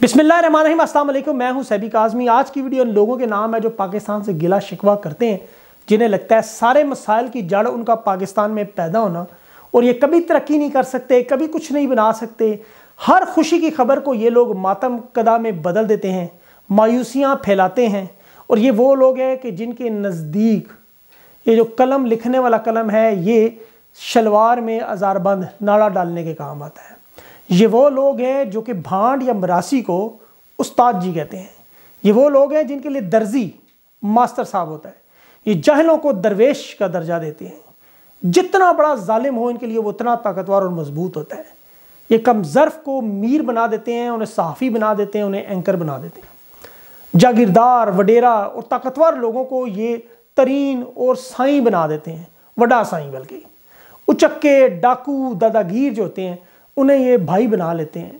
बिस्मिल्लाम असल मैं हूं सैबिक आज़मी आज की वीडियो उन लोगों के नाम है जो पाकिस्तान से गिला शिकवा करते हैं जिन्हें लगता है सारे मसाइल की जड़ उनका पाकिस्तान में पैदा होना और ये कभी तरक्की नहीं कर सकते कभी कुछ नहीं बना सकते हर खुशी की खबर को ये लोग मातम कदा में बदल देते हैं मायूसियाँ फैलाते हैं और ये वो लोग हैं कि जिनके नज़दीक ये जो कलम लिखने वाला कलम है ये शलवार में अजारबंद नाड़ा डालने के काम आता है ये वो लोग हैं जो कि भांड या मरासी को उस्ताद जी कहते हैं ये वो लोग हैं जिनके लिए दर्जी मास्टर साहब होता है ये जहलों को दरवेश का दर्जा देते हैं जितना बड़ा जालिम हो इनके लिए वो उतना ताकतवर और मजबूत होता है ये कम ज़र्फ को मीर बना देते हैं उन्हें सहाफ़ी बना देते हैं उन्हें एंकर बना देते हैं जागीरदार वडेरा और ताकतवर लोगों को ये तरीन और साई बना देते हैं वडा साई बल्कि उचक्के डाकू दादागीर जो होते हैं उन्हें ये भाई बना लेते हैं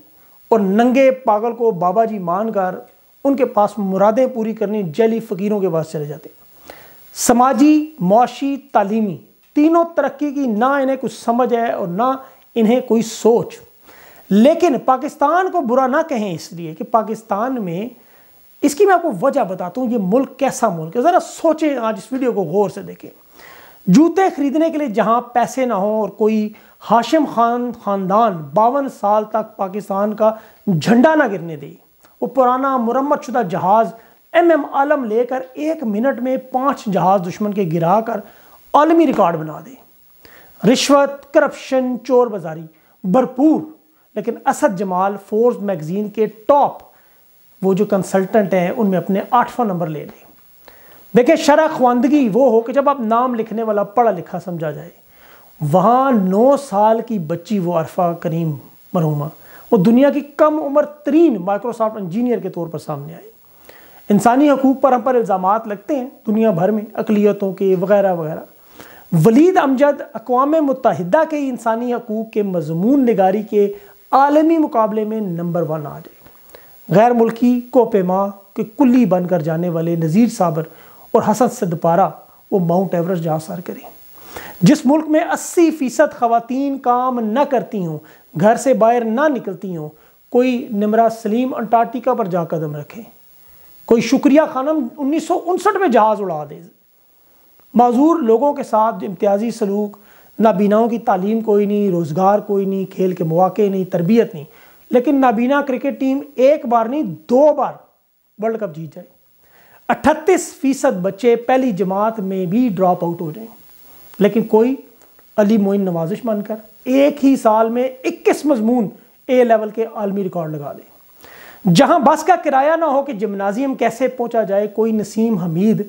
और नंगे पागल को बाबा जी मानकर उनके पास मुरादें पूरी करनी जैली फ़कीरों के पास चले जाते हैं समाजी मुआशी तालीमी तीनों तरक्की की ना इन्हें कुछ समझ है और ना इन्हें कोई सोच लेकिन पाकिस्तान को बुरा ना कहें इसलिए कि पाकिस्तान में इसकी मैं आपको वजह बताता हूँ ये मुल्क कैसा मुल्क है ज़रा सोचें आज इस वीडियो को गौर से देखें जूते खरीदने के लिए जहाँ पैसे ना हो और कोई हाशिम खान ख़ानदान बावन साल तक पाकिस्तान का झंडा ना गिरने दी वो पुराना मुरम्मत शुदा जहाज़ एम एम आलम लेकर एक मिनट में पाँच जहाज़ दुश्मन के गिरा कर आलमी रिकॉर्ड बना दे रिश्वत करप्शन चोर बाजारी भरपूर लेकिन असद जमाल फोर्स मैगज़ीन के टॉप वो जो कंसल्टेंट हैं उनमें अपने आठवां नंबर ले लें देखिए शरा ख्वानदगी वो हो कि जब आप नाम लिखने वाला पढ़ा लिखा समझा जाए वहाँ नौ साल की बच्ची वो अरफा करीम मरहुमा वो दुनिया की कम उम्र तरीन माइक्रोसॉफ्ट इंजीनियर के तौर पर सामने आई इंसानी हकूक़ पर हम पर इल्ज़ाम लगते हैं दुनिया भर में अकलीतों के वगैरह वगैरह वलीद अमजद अकवाम मुतहदा के इंसानी हकूक़ के मजमून नगारी के आलमी मुकाबले में नंबर वन आ जाए गैर मुल्की कोपेमा के कुल्ली बनकर जाने वाले नज़ीर साबर और हसन सदपारा वो माउंट एवरेस्ट जहाँ सर करें जिस मुल्क में 80 फ़ीसद खातन काम न करती हों घर से बाहर ना निकलती हों कोई निमरा सलीम अंटार्टिका पर जा कदम रखे कोई शुक्रिया खानम उन्नीस में जहाज़ उड़ा दे माजूर लोगों के साथ इम्तियाजी सलूक नाबीनाओं की तालीम कोई नहीं रोज़गार कोई नहीं खेल के मौाक़े नहीं तरबियत नहीं लेकिन नाबीना क्रिकेट टीम एक बार नहीं दो बार वर्ल्ड कप जीत जाए अट्ठतीस फ़ीसद बच्चे पहली जमात में भी ड्रॉप आउट हो जाए लेकिन कोई अली मोइन नवाजिश मानकर एक ही साल में इक्कीस मजमून ए लेवल के आलमी रिकॉर्ड लगा दे जहां बस का किराया ना हो कि जिमनाजियम कैसे पहुंचा जाए कोई नसीम हमीद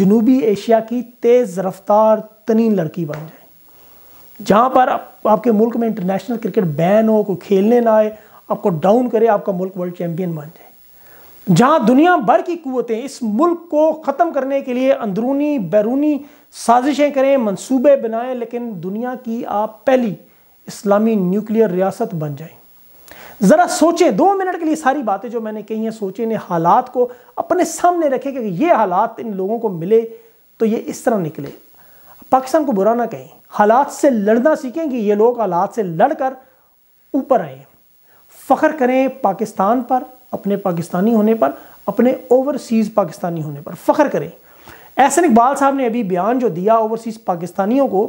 जनूबी एशिया की तेज़ रफ्तार तरीन लड़की बन जाए जहां पर आप, आपके मुल्क में इंटरनेशनल क्रिकेट बैन हो कोई खेलने ना आए आपको डाउन करे आपका मुल्क वर्ल्ड चैम्पियन बन जाए जहां दुनिया भर की कुतें इस मुल्क को ख़त्म करने के लिए अंदरूनी बैरूनी साजिशें करें मंसूबे बनाएं लेकिन दुनिया की आप पहली इस्लामी न्यूक्लियर रियासत बन जाएं ज़रा सोचें दो मिनट के लिए सारी बातें जो मैंने कही हैं सोचें इन्हें हालात को अपने सामने रखें कि ये हालात इन लोगों को मिले तो ये इस तरह निकले पाकिस्तान को बुरा ना कहें हालात से लड़ना सीखें कि ये लोग हालात से लड़कर ऊपर आए फ़ख्र करें पाकिस्तान पर अपने पाकिस्तानी होने पर अपने ओवरसीज़ पाकिस्तानी होने पर फ़ख्र करें एहसन इकबाल साहब ने अभी बयान जो दिया ओवरसीज़ पाकिस्तानियों को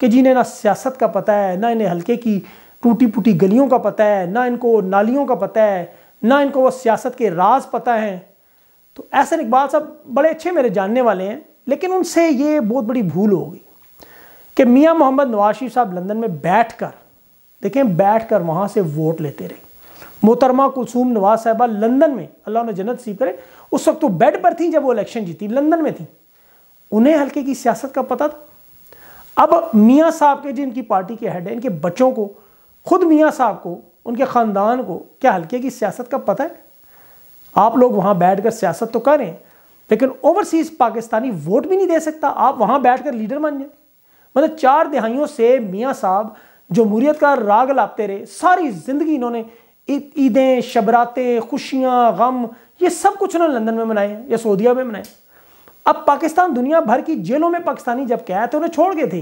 कि जिन्हें ना सियासत का पता है ना इन्हें हल्के की टूटी फूटी गलियों का पता है ना इनको नालियों का पता है ना इनको वो सियासत के राज पता हैं तो एहसन इकबाल साहब बड़े अच्छे मेरे जानने वाले हैं लेकिन उनसे ये बहुत बड़ी भूल हो गई कि मियाँ मोहम्मद नवाज शरीफ साहब लंदन में बैठ कर देखें बैठ कर वहाँ से वोट लेते रहे मोहतरमा कुलसूम नवाज साहबा लंदन में अल्लाह ने जन्नत सीख करे उस वक्त वो बेड पर थी जब वो इलेक्शन जीती लंदन में थी उन्हें हल्के की सियासत का पता था अब मियाँ साहब के जिनकी पार्टी के हेड है इनके बच्चों को खुद मियाँ साहब को उनके ख़ानदान को क्या हल्के की सियासत का पता है आप लोग वहाँ बैठ कर सियासत तो करें लेकिन ओवरसीज पाकिस्तानी वोट भी नहीं दे सकता आप वहाँ बैठ कर लीडर बन जाए मतलब चार दिहाइयों से मियाँ साहब जमहूरियत का राग लापते रहे सारी ज़िंदगी इन्होंने ईदें शबरातें खुशियाँ गम ये सब कुछ ना लंदन में मनाए या सऊदिया में मनाए अब पाकिस्तान दुनिया भर की जेलों में पाकिस्तानी जब क्या है तो उन्हें छोड़ गए थे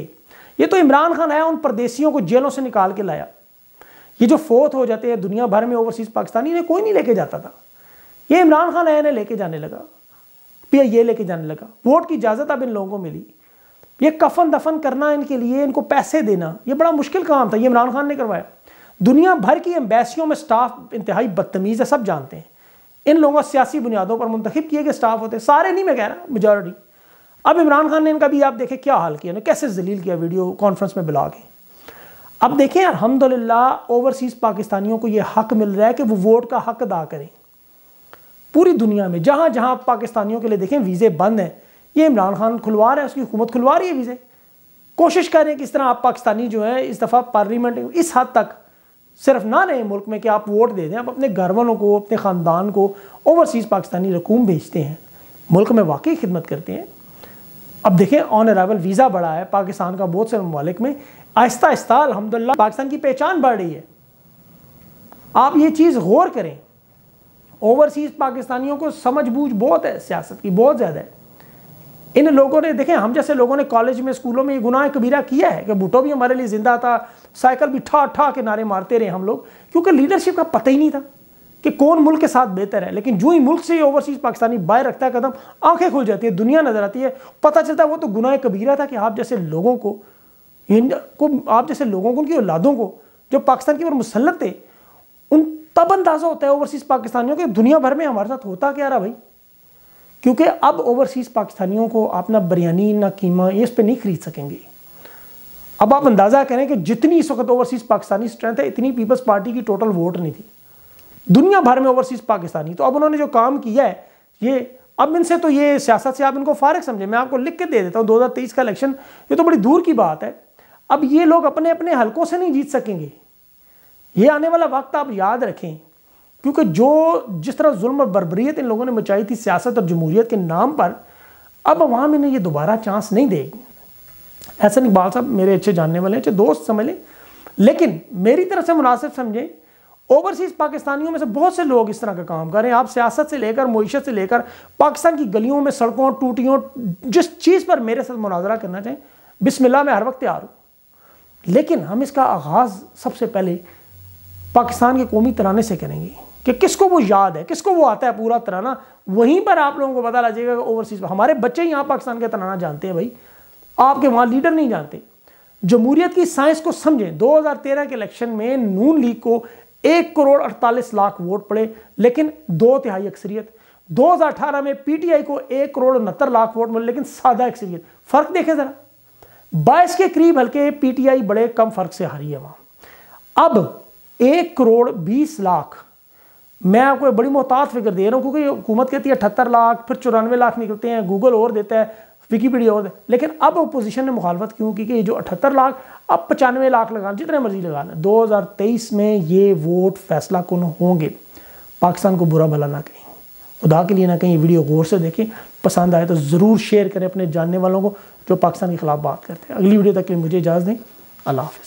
ये तो इमरान खान आया उन परदेशियों को जेलों से निकाल के लाया ये जो फोत हो जाते हैं दुनिया भर में ओवरसीज पाकिस्तानी इन्हें कोई नहीं लेके जाता था ये इमरान खान आया इन्हें लेके जाने लगा पिया ये लेके जाने लगा वोट की इजाज़त अब इन लोगों को मिली ये कफन दफन करना इनके लिए इनको पैसे देना ये बड़ा मुश्किल काम था ये इमरान खान ने करवाया दुनिया भर की एम्बेसियों में स्टाफ इंतहाई बदतमीज़ है सब जानते हैं इन लोगों सियासी बुनियादों पर मुंतखब किए गए स्टाफ होते हैं सारे नहीं मैं कह रहा मेजोरिटी अब इमरान खान ने इनका भी आप देखें क्या हाल किया ना कैसे जलील किया वीडियो कॉन्फ्रेंस में बुला के अब देखें अलहमदिल्ला ओवरसीज़ पाकिस्तानियों को यह हक मिल रहा है कि वो वोट का हक अदा करें पूरी दुनिया में जहाँ जहाँ पाकिस्तानियों के लिए देखें वीज़े बंद हैं ये इमरान खान खुलवा रहे हैं उसकी हुकूमत खुलवा रही है वीज़े कोशिश करें कि इस तरह आप पाकिस्तानी जो है इस दफ़ा पार्लियामेंट इस हद तक सिर्फ ना रहे मुल्क में कि आप वोट दे दें आप अपने घर वालों को अपने ख़ानदान को ओवरसीज़ पाकिस्तानी रकूम भेजते हैं मुल्क में वाकई खिदमत करते हैं अब देखें ऑन अरावल वीज़ा बढ़ा है पाकिस्तान का बहुत से ममालिक में आहिस्ता आहिस्ता अलहमदिल्ला पाकिस्तान की पहचान बढ़ रही है आप ये चीज़ गौर करें ओवरसीज़ पाकिस्तानियों को समझ बूझ बहुत है सियासत की बहुत ज़्यादा है इन लोगों ने देखें हम जैसे लोगों ने कॉलेज में स्कूलों में ये गुनाह कबीरा किया है कि भुटो भी हमारे लिए ज़िंदा था साइकिल भी ठा ठा के नारे मारते रहे हम लोग क्योंकि लीडरशिप का पता ही नहीं था कि कौन मुल्क के साथ बेहतर है लेकिन जो ही मुल्क से ओवरसीज पाकिस्तानी बाहर रखता है कदम आंखें खुल जाती है दुनिया नजर आती है पता चलता है वो तो गुनाह कबीरा था कि आप जैसे लोगों को को आप जैसे लोगों को उनकी औलादों को जो पाकिस्तान के ऊपर मुसलत थे उन तब अंदाज़ा होता है ओवरसीज़ पाकिस्तानियों के दुनिया भर में हमारे साथ होता क्या रहा भाई क्योंकि अब ओवरसीज़ पाकिस्तानियों को आप ना बिरयानी ना कीमा ये इस पर नहीं खरीद सकेंगे अब आप अंदाज़ा करें कि जितनी इस वक्त ओवरसीज़ पाकिस्तानी स्ट्रेंथ है इतनी पीपल्स पार्टी की टोटल वोट नहीं थी दुनिया भर में ओवरसीज़ पाकिस्तानी तो अब उन्होंने जो काम किया है ये अब इनसे तो ये सियासत से आप इनको फारग समझें मैं आपको लिख के दे देता हूँ दो का इलेक्शन ये तो बड़ी दूर की बात है अब ये लोग अपने अपने हलकों से नहीं जीत सकेंगे ये आने वाला वक्त आप याद रखें क्योंकि जो जिस तरह जुल्म और बरबरीत इन लोगों ने मचाई थी सियासत और जमहूरियत के नाम पर अब अवाम इन्हें ये दोबारा चांस नहीं देगी नहीं बाल साहब मेरे अच्छे जानने वाले अच्छे दोस्त समझ लें लेकिन मेरी तरफ से मुनासिब समझें ओवरसीज़ पाकिस्तानियों में से बहुत से लोग इस तरह का काम कर रहे हैं आप सियासत से लेकर मीशत से लेकर पाकिस्तान की गलियों में सड़कों टूटियों जिस चीज़ पर मेरे साथ मुनाजरा करना चाहें बिस्मिल्लाह मैं हर वक्त तैयार हूँ लेकिन हम इसका आगाज़ सबसे पहले पाकिस्तान के कौमी तराने से करेंगे कि किसको वो याद है किसको वो आता है पूरा तराना वहीं पर आप लोगों को पता लगेगा ओवरसीज़ हमारे बच्चे यहाँ पाकिस्तान के तराना जानते हैं भाई आपके वहां लीडर नहीं जानते जमहूरियत की साइंस को समझें 2013 के इलेक्शन में नून लीग को एक करोड़ अड़तालीस लाख वोट पड़े लेकिन दो तिहाई अक्सरियत 2018 में पीटीआई को एक करोड़ उनहत्तर लाख वोट मिले लेकिन सादा अक्सरियत फर्क देखें जरा बाईस के करीब हल्के पीटीआई बड़े कम फर्क से हारी है वहां अब एक करोड़ बीस लाख मैं आपको बड़ी मोहतात फिक्र दे रहा हूं क्योंकि हुकूमत कहती है अठहत्तर लाख फिर चौरानवे लाख निकलते हैं गूगल और देता है विकीपीडिया होते लेकिन अब अपोजिशन ने मुखालफत क्यों की कि ये जो अठहत्तर लाख अब पचानवे लाख लगाना जितने मर्जी लगाना दो हज़ार तेईस में ये वोट फैसला कौन होंगे पाकिस्तान को बुरा भला ना कहीं खुदा के लिए ना कहीं वीडियो गौर से देखें पसंद आए तो ज़रूर शेयर करें अपने जानने वालों को जो पाकिस्तान के खिलाफ बात करते हैं अगली वीडियो तक के लिए मुझे इजाज़त दें अल्लाह हाफ़